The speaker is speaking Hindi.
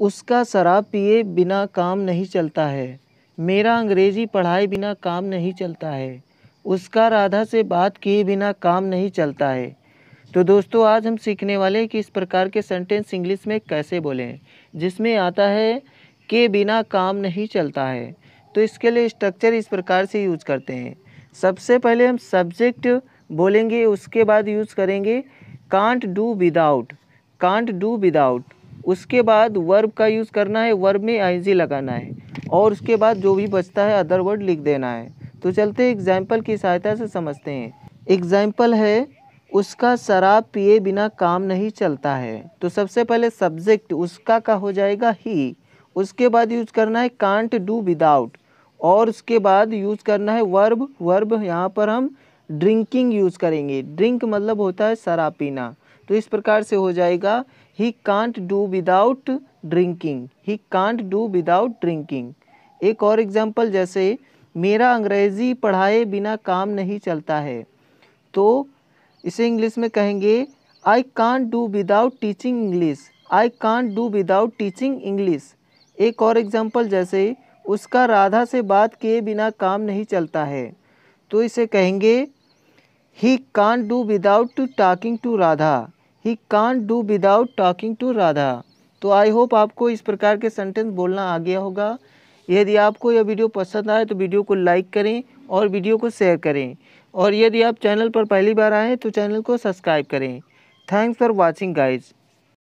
उसका शराब पिए बिना काम नहीं चलता है मेरा अंग्रेज़ी पढ़ाए बिना काम नहीं चलता है उसका राधा से बात किए बिना काम नहीं चलता है तो दोस्तों आज हम सीखने वाले हैं कि इस प्रकार के सेंटेंस इंग्लिश में कैसे बोलें जिसमें आता है के बिना काम नहीं चलता है तो इसके लिए स्ट्रक्चर इस प्रकार से यूज करते हैं सबसे पहले हम सब्जेक्ट बोलेंगे उसके बाद यूज़ करेंगे can't do without can't do without उसके बाद वर्ब का यूज़ करना है वर्ब में आई लगाना है और उसके बाद जो भी बचता है अदर वर्ड लिख देना है तो चलते एग्जाम्पल की सहायता से समझते हैं एग्जाम्पल है उसका शराब पिए बिना काम नहीं चलता है तो सबसे पहले सब्जेक्ट उसका का हो जाएगा ही उसके बाद यूज करना है कांट डू विदाउट और उसके बाद यूज करना है वर्ब वर्ब यहाँ पर हम ड्रिंकिंग यूज़ करेंगे ड्रिंक मतलब होता है शराब पीना तो इस प्रकार से हो जाएगा he can't do without drinking he can't do without drinking एक और एग्जाम्पल जैसे मेरा अंग्रेज़ी पढ़ाए बिना काम नहीं चलता है तो इसे इंग्लिश में कहेंगे I can't do without teaching English I can't do without teaching English एक और एग्जाम्पल जैसे उसका राधा से बात किए बिना काम नहीं चलता है तो इसे कहेंगे he can do without talking to Radha he can do without talking to Radha तो आई होप आपको इस प्रकार के सेंटेंस बोलना आ गया होगा यदि आपको यह वीडियो पसंद आए तो वीडियो को लाइक करें और वीडियो को शेयर करें और यदि आप चैनल पर पहली बार आएँ तो चैनल को सब्सक्राइब करें थैंक्स फॉर वॉचिंग गाइज़